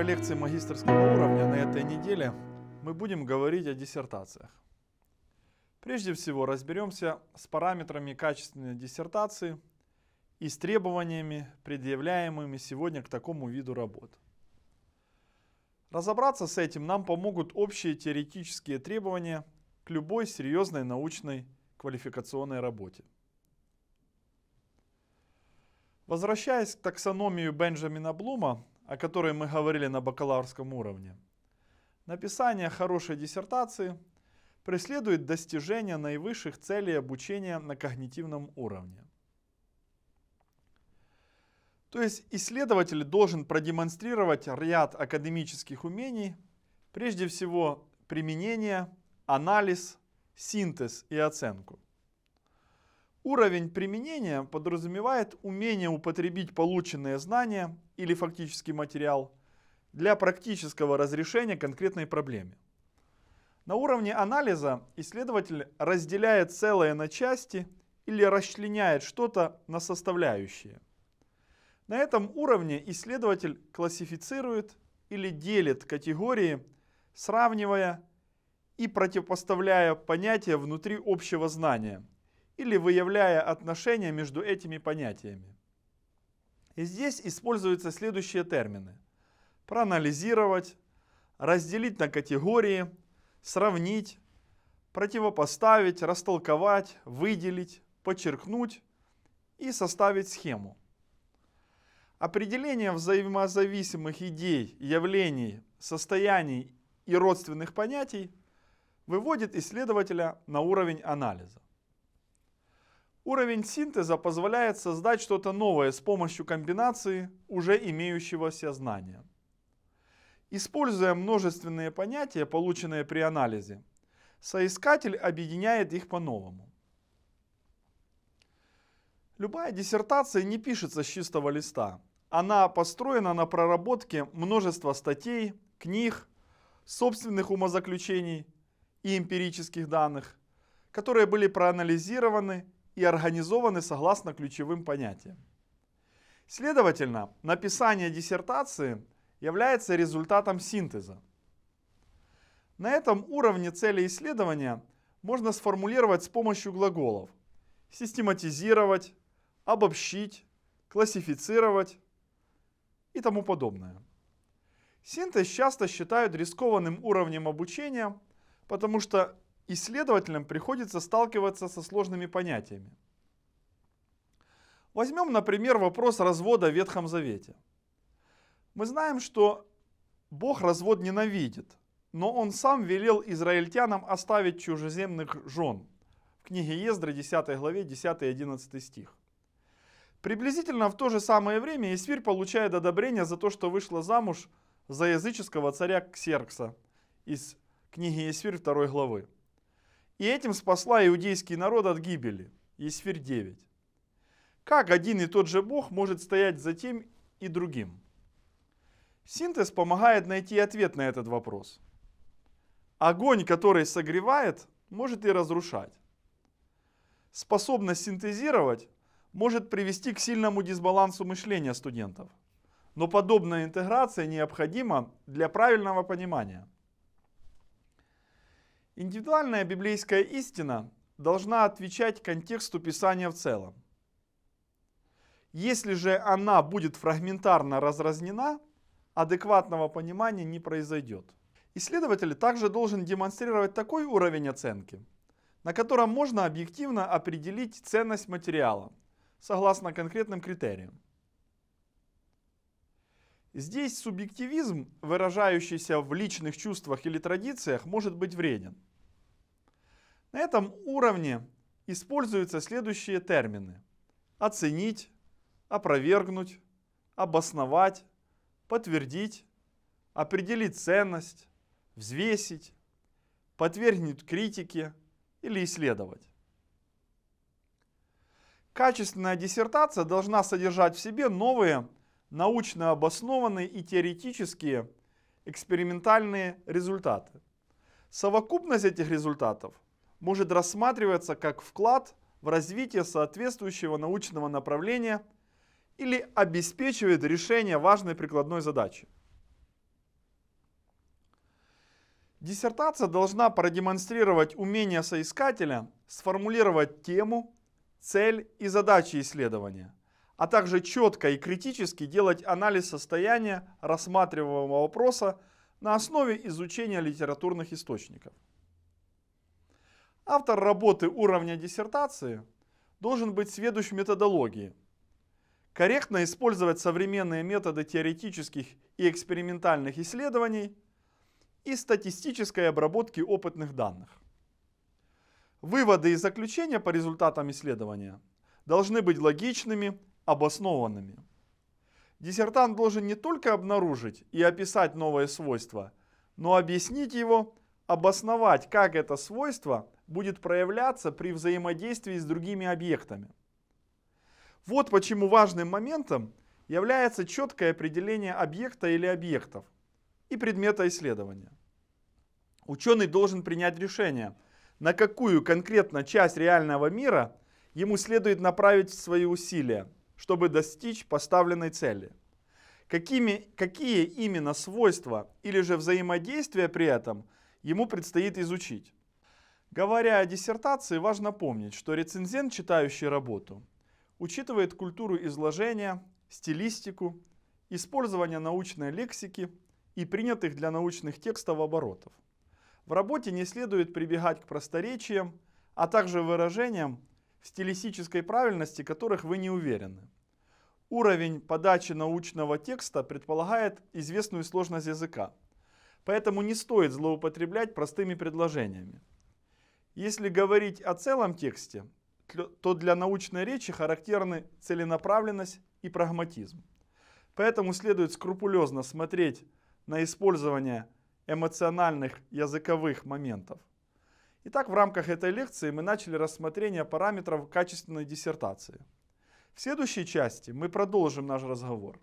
первой лекции магистрского уровня на этой неделе мы будем говорить о диссертациях. Прежде всего разберемся с параметрами качественной диссертации и с требованиями, предъявляемыми сегодня к такому виду работ. Разобраться с этим нам помогут общие теоретические требования к любой серьезной научной квалификационной работе. Возвращаясь к таксономии Бенджамина Блума, о которой мы говорили на бакалаврском уровне. Написание хорошей диссертации преследует достижение наивысших целей обучения на когнитивном уровне. То есть исследователь должен продемонстрировать ряд академических умений, прежде всего применение, анализ, синтез и оценку – Уровень применения подразумевает умение употребить полученные знания или фактический материал для практического разрешения конкретной проблемы. На уровне анализа исследователь разделяет целое на части или расчленяет что-то на составляющие. На этом уровне исследователь классифицирует или делит категории, сравнивая и противопоставляя понятия внутри общего знания – или выявляя отношения между этими понятиями. И здесь используются следующие термины. Проанализировать, разделить на категории, сравнить, противопоставить, растолковать, выделить, подчеркнуть и составить схему. Определение взаимозависимых идей, явлений, состояний и родственных понятий выводит исследователя на уровень анализа. Уровень синтеза позволяет создать что-то новое с помощью комбинации уже имеющегося знания. Используя множественные понятия, полученные при анализе, соискатель объединяет их по-новому. Любая диссертация не пишется с чистого листа. Она построена на проработке множества статей, книг, собственных умозаключений и эмпирических данных, которые были проанализированы и организованы согласно ключевым понятиям. Следовательно, написание диссертации является результатом синтеза. На этом уровне цели исследования можно сформулировать с помощью глаголов систематизировать, обобщить, классифицировать и тому подобное. Синтез часто считают рискованным уровнем обучения, потому что исследователям приходится сталкиваться со сложными понятиями. Возьмем, например, вопрос развода в Ветхом Завете. Мы знаем, что Бог развод ненавидит, но Он сам велел израильтянам оставить чужеземных жен. В книге Ездры 10 главе 10-11 стих. Приблизительно в то же самое время Исфирь получает одобрение за то, что вышла замуж за языческого царя Ксеркса из книги Исфирь 2 главы и этим спасла иудейский народ от гибели. Есфирь 9. Как один и тот же Бог может стоять за тем и другим? Синтез помогает найти ответ на этот вопрос. Огонь, который согревает, может и разрушать. Способность синтезировать может привести к сильному дисбалансу мышления студентов. Но подобная интеграция необходима для правильного понимания. Индивидуальная библейская истина должна отвечать контексту Писания в целом. Если же она будет фрагментарно разразнена, адекватного понимания не произойдет. Исследователь также должен демонстрировать такой уровень оценки, на котором можно объективно определить ценность материала, согласно конкретным критериям. Здесь субъективизм, выражающийся в личных чувствах или традициях, может быть вреден – на этом уровне используются следующие термины. Оценить, опровергнуть, обосновать, подтвердить, определить ценность, взвесить, подвергнуть критике или исследовать. Качественная диссертация должна содержать в себе новые, научно обоснованные и теоретические экспериментальные результаты. Совокупность этих результатов – может рассматриваться как вклад в развитие соответствующего научного направления или обеспечивает решение важной прикладной задачи. Диссертация должна продемонстрировать умение соискателя сформулировать тему, цель и задачи исследования, а также четко и критически делать анализ состояния рассматриваемого вопроса на основе изучения литературных источников. Автор работы уровня диссертации должен быть сведущ в методологии, корректно использовать современные методы теоретических и экспериментальных исследований и статистической обработки опытных данных. Выводы и заключения по результатам исследования должны быть логичными, обоснованными. Диссертант должен не только обнаружить и описать новое свойство, но объяснить его, обосновать, как это свойство – будет проявляться при взаимодействии с другими объектами. Вот почему важным моментом является четкое определение объекта или объектов и предмета исследования. Ученый должен принять решение, на какую конкретно часть реального мира ему следует направить свои усилия, чтобы достичь поставленной цели. Какими, какие именно свойства или же взаимодействия при этом ему предстоит изучить. Говоря о диссертации, важно помнить, что рецензент, читающий работу, учитывает культуру изложения, стилистику, использование научной лексики и принятых для научных текстов оборотов. В работе не следует прибегать к просторечиям, а также выражениям, в стилистической правильности которых вы не уверены. Уровень подачи научного текста предполагает известную сложность языка, поэтому не стоит злоупотреблять простыми предложениями. Если говорить о целом тексте, то для научной речи характерны целенаправленность и прагматизм. Поэтому следует скрупулезно смотреть на использование эмоциональных языковых моментов. Итак, в рамках этой лекции мы начали рассмотрение параметров качественной диссертации. В следующей части мы продолжим наш разговор.